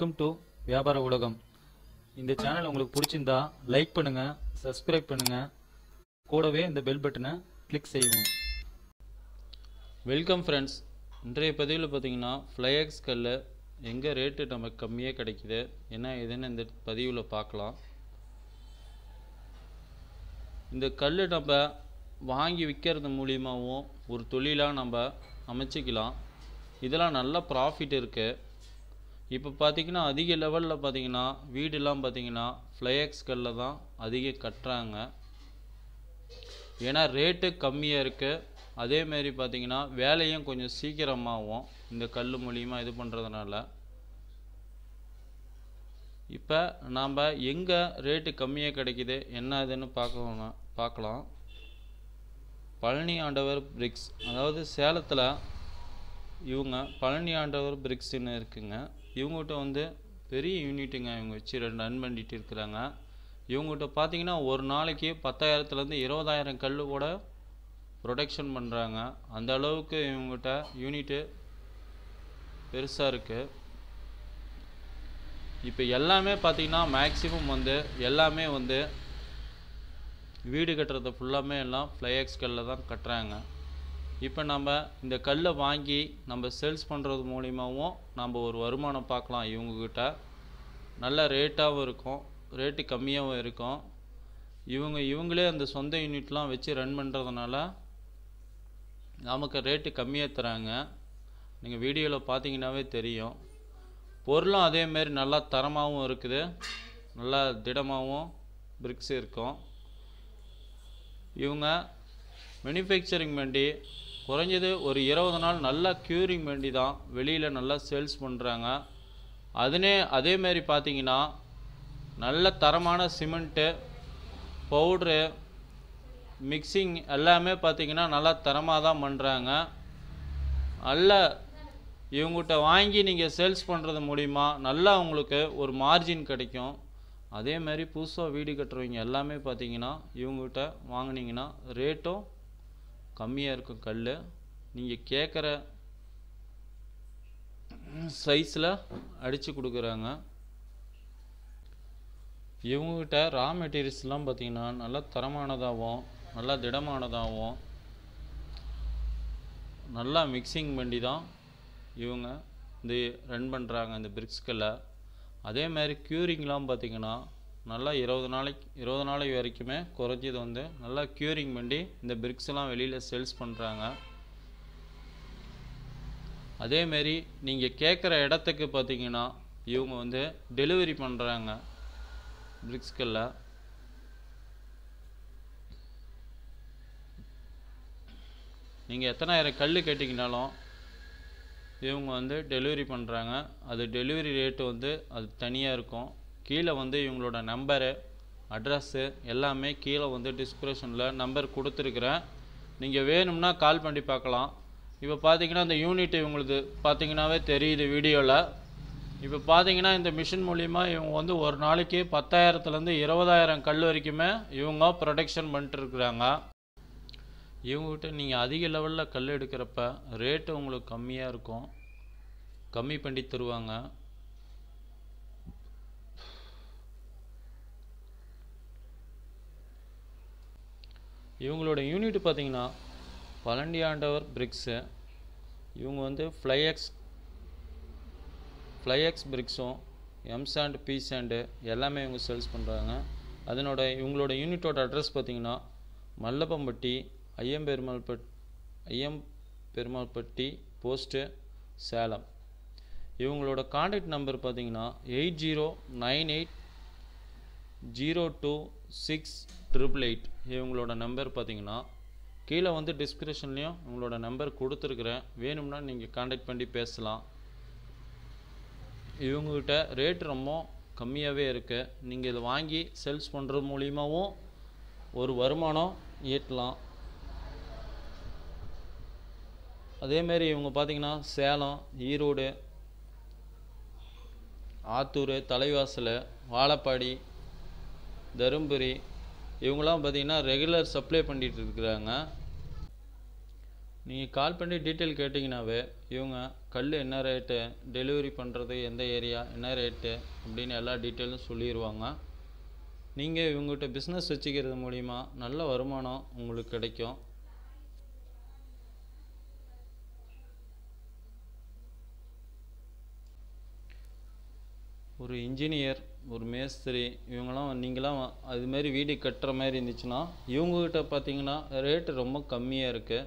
welcome to வியாபார உலகம் இந்த சேனல் உங்களுக்கு பிடிச்சிருந்தா லைக் பண்ணுங்க சப்ஸ்கிரைப் பண்ணுங்க கூடவே இந்த பெல் பட்டனை கிளிக் செய்வோம் வெல்கம் ஃப்ரெண்ட்ஸ் இன்றைய பதிவில் பார்த்தீங்கன்னா ஃப்ளைஎக்ஸ் கல்ல எங்கே ரேட்டு நமக்கு கம்மியாக கிடைக்குது என்ன எதுன்னு இந்த பதிவில் பார்க்கலாம் இந்த கல் நம்ம வாங்கி விற்கிறது மூலியமாகவும் ஒரு தொழிலாக நம்ம அமைச்சிக்கலாம் இதெல்லாம் நல்ல ப்ராஃபிட் இருக்குது இப்போ பார்த்திங்கன்னா அதிக லெவலில் பார்த்தீங்கன்னா வீடுலாம் பார்த்திங்கன்னா கல்லில் தான் அதிக கட்டுறாங்க ஏன்னா ரேட்டு கம்மியாக இருக்குது அதேமாரி பார்த்திங்கன்னா வேலையும் கொஞ்சம் சீக்கிரமாகும் இந்த கல் மூலியமாக இது பண்ணுறதுனால இப்போ நாம் எங்கே ரேட்டு கம்மியாக கிடைக்கிது என்ன இதுன்னு பார்க்கணும் பார்க்கலாம் பழனி ஆண்டவர் பிரிக்ஸ் அதாவது சேலத்தில் இவங்க பழனி ஆண்டவர் பிரிக்ஸ்ன்னு இருக்குங்க இவங்ககிட்ட வந்து பெரிய யூனிட்டுங்க இவங்க வச்சு ரன் பண்ணிட்டு இருக்கிறாங்க இவங்ககிட்ட பார்த்தீங்கன்னா ஒரு நாளைக்கு பத்தாயிரத்துலேருந்து இருபதாயிரம் கல் கூட ப்ரொடக்ஷன் பண்ணுறாங்க அந்த அளவுக்கு இவங்ககிட்ட யூனிட்டு பெருசாக இருக்குது இப்போ எல்லாமே பார்த்திங்கன்னா மேக்ஸிமம் வந்து எல்லாமே வந்து வீடு கட்டுறது ஃபுல்லாமே எல்லாம் ஃப்ளைஎக்ஸ் கல்லில் தான் கட்டுறாங்க இப்போ நம்ம இந்த கல்லை வாங்கி நம்ம சேல்ஸ் பண்ணுறது மூலிமாவும் நம்ம ஒரு வருமானம் பார்க்கலாம் இவங்கக்கிட்ட நல்ல ரேட்டாகவும் இருக்கும் ரேட்டு கம்மியாகவும் இருக்கும் இவங்க இவங்களே அந்த சொந்த யூனிட்லாம் வச்சு ரன் பண்ணுறதுனால நமக்கு ரேட்டு கம்மியாக தராங்க நீங்கள் வீடியோவில் பார்த்தீங்கன்னாவே தெரியும் பொருளும் அதேமாரி நல்லா தரமாகவும் இருக்குது நல்லா திடமாகவும் பிரிக்ஸ் இருக்கும் இவங்க மேனுஃபேக்சரிங் வண்டி குறைஞ்சது ஒரு இருபது நாள் நல்லா க்யூரிங் வேண்டி தான் வெளியில் நல்லா சேல்ஸ் பண்ணுறாங்க அதுனே அதேமாரி பார்த்தீங்கன்னா நல்ல தரமான சிமெண்ட்டு பவுட்ரு மிக்சிங் எல்லாமே பார்த்திங்கன்னா நல்லா தரமாக தான் பண்ணுறாங்க நல்ல இவங்ககிட்ட வாங்கி நீங்கள் சேல்ஸ் பண்ணுறது மூலிமா நல்லா உங்களுக்கு ஒரு மார்ஜின் கிடைக்கும் அதேமாதிரி புதுசாக வீடு கட்டுறவங்க எல்லாமே பார்த்தீங்கன்னா இவங்ககிட்ட வாங்கினீங்கன்னா ரேட்டும் கம்மியாக இருக்கும் கல் நீங்கள் கேட்குற சைஸில் அடித்து கொடுக்குறாங்க இவங்ககிட்ட ரா மெட்டீரியல்ஸ்லாம் பார்த்திங்கன்னா நல்லா தரமானதாகவும் நல்லா திடமானதாகவும் நல்லா மிக்சிங் பண்ணி தான் இவங்க இந்த ரன் பண்ணுறாங்க இந்த பிரிக்ஸ்களை அதே மாதிரி க்யூரிங்லாம் பார்த்திங்கன்னா நல்லா இருபது நாளைக்கு இருபது நாளைக்கு வரைக்குமே குறைஞ்சது வந்து நல்லா க்யூரிங் பண்ணி இந்த பிரிக்ஸ்லாம் வெளியில் சேல்ஸ் பண்ணுறாங்க அதேமாரி நீங்கள் கேட்குற இடத்துக்கு பார்த்தீங்கன்னா இவங்க வந்து டெலிவரி பண்ணுறாங்க பிரிக்ஸ்களில் நீங்கள் எத்தனாயிரம் கல் கேட்டிங்கனாலும் இவங்க வந்து டெலிவரி பண்ணுறாங்க அது டெலிவரி ரேட்டு வந்து அது தனியாக இருக்கும் கீழே வந்து இவங்களோட நம்பரு அட்ரஸ்ஸு எல்லாமே கீழே வந்து டிஸ்கிரிப்ஷனில் நம்பர் கொடுத்துருக்குறேன் நீங்கள் வேணும்னா கால் பண்ணி பார்க்கலாம் இப்போ பார்த்தீங்கன்னா இந்த யூனிட் இவங்களுக்கு பார்த்தீங்கன்னாவே தெரியுது வீடியோவில் இப்போ பார்த்தீங்கன்னா இந்த மிஷின் மூலிமா இவங்க வந்து ஒரு நாளைக்கு பத்தாயிரத்துலேருந்து இருபதாயிரம் கல் வரைக்குமே இவங்க ப்ரொடெக்ஷன் பண்ணிட்டுருக்குறாங்க இவங்ககிட்ட நீங்கள் அதிக லெவலில் கல் எடுக்கிறப்ப ரேட்டு உங்களுக்கு கம்மியாக இருக்கும் கம்மி பண்ணி தருவாங்க இவங்களோட யூனிட் பழண்டி ஆண்டவர் பிரிக்ஸு இவங்க வந்து ஃப்ளைஎக்ஸ் ஃப்ளைஎக்ஸ் பிரிக்ஸும் எம் சாண்டு பி சாண்டு எல்லாமே இவங்க சேல்ஸ் பண்ணுறாங்க அதனோட இவங்களோட யூனிட்டோட அட்ரஸ் பார்த்திங்கன்னா மல்லப்பம்பட்டி ஐயம்பெருமாள்பட் ஐயம் பெருமாள்பட்டி போஸ்ட்டு சேலம் இவங்களோட காண்டாக்ட் நம்பர் பார்த்தீங்கன்னா eight zero nine eight zero two six triple eight இவங்களோட நம்பர் பார்த்தீங்கன்னா கீழே வந்து டிஸ்கிரிப்ஷன்லேயும் உங்களோட நம்பர் கொடுத்துருக்குறேன் வேணும்னா நீங்கள் காண்டாக்ட் பண்ணி பேசலாம் இவங்ககிட்ட ரேட் ரொம்ப கம்மியாகவே இருக்குது நீங்கள் இதை வாங்கி சேல்ஸ் பண்ணுறது மூலியமாகவும் ஒரு வருமானம் ஈட்டலாம் அதேமாரி இவங்க பார்த்திங்கன்னா சேலம் ஈரோடு ஆத்தூர் தலைவாசல் வாழப்பாடி தருமபுரி இவங்களாம் பார்த்தீங்கன்னா ரெகுலர் சப்ளை பண்ணிகிட்டு இருக்கிறாங்க நீங்கள் கால் பண்ணி டீட்டெயில் கேட்டிங்கனாவே இவங்க கல் என்ன ரேட்டு டெலிவரி பண்ணுறது எந்த ஏரியா என்ன ரேட்டு அப்படின்னு எல்லா டீட்டெயிலும் சொல்லிடுவாங்க நீங்கள் இவங்ககிட்ட பிஸ்னஸ் வச்சுக்கிறது மூலிமா நல்ல வருமானம் உங்களுக்கு கிடைக்கும் ஒரு இன்ஜினியர் ஒரு மேஸ்திரி இவங்கெல்லாம் நீங்களாம் அதுமாரி வீடு கட்டுற மாதிரி இருந்துச்சுன்னா இவங்கக்கிட்ட பார்த்தீங்கன்னா ரேட்டு ரொம்ப கம்மியாக இருக்குது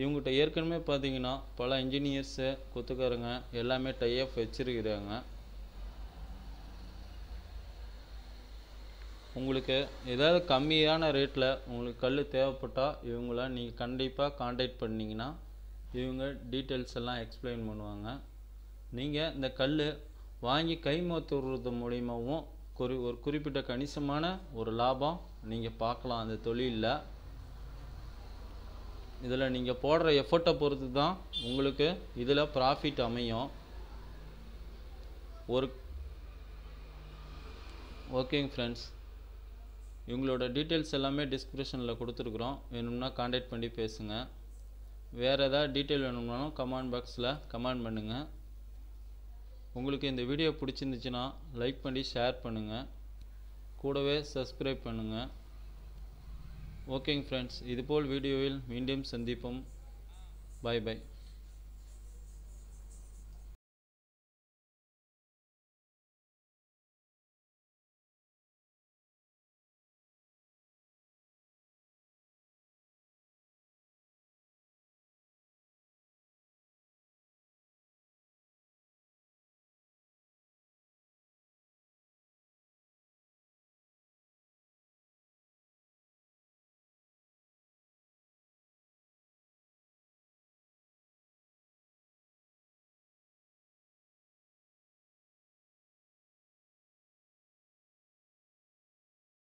இவங்ககிட்ட ஏற்கனவே பார்த்தீங்கன்னா பல இன்ஜினியர்ஸு கொத்துக்காரங்க எல்லாமே டைஅப் வச்சுருக்கிறாங்க உங்களுக்கு ஏதாவது கம்மியான ரேட்டில் உங்களுக்கு கல் தேவைப்பட்டால் இவங்கள நீங்கள் கண்டிப்பாக காண்டாக்ட் பண்ணிங்கன்னா இவங்க டீட்டெயில்ஸ் எல்லாம் எக்ஸ்பிளைன் பண்ணுவாங்க நீங்கள் இந்த கல் வாங்கி மாத்து விடுறது மூலியமாகவும் குறி ஒரு குறிப்பிட்ட கணிசமான ஒரு லாபம் நீங்கள் பார்க்கலாம் அந்த தொழிலில் இதில் நீங்கள் போடுற எஃபர்ட்டை பொறுத்து தான் உங்களுக்கு இதில் ப்ராஃபிட் அமையும் ஒரு ஓகேங்க ஃப்ரெண்ட்ஸ் இவங்களோட டீட்டெயில்ஸ் எல்லாமே டிஸ்கிரிப்ஷனில் கொடுத்துருக்குறோம் வேணும்னா காண்டாக்ட் பண்ணி பேசுங்கள் வேறு ஏதாவது டீட்டெயில் வேணும்னாலும் கமெண்ட் பாக்ஸில் கமெண்ட் பண்ணுங்கள் உங்களுக்கு இந்த வீடியோ பிடிச்சிருந்துச்சுன்னா லைக் பண்ணி ஷேர் பண்ணுங்கள் கூடவே சப்ஸ்கிரைப் பண்ணுங்கள் ஓகேங்க ஃப்ரெண்ட்ஸ் இதுபோல் வீடியோவில் மீண்டும் சந்திப்போம் பாய் பாய்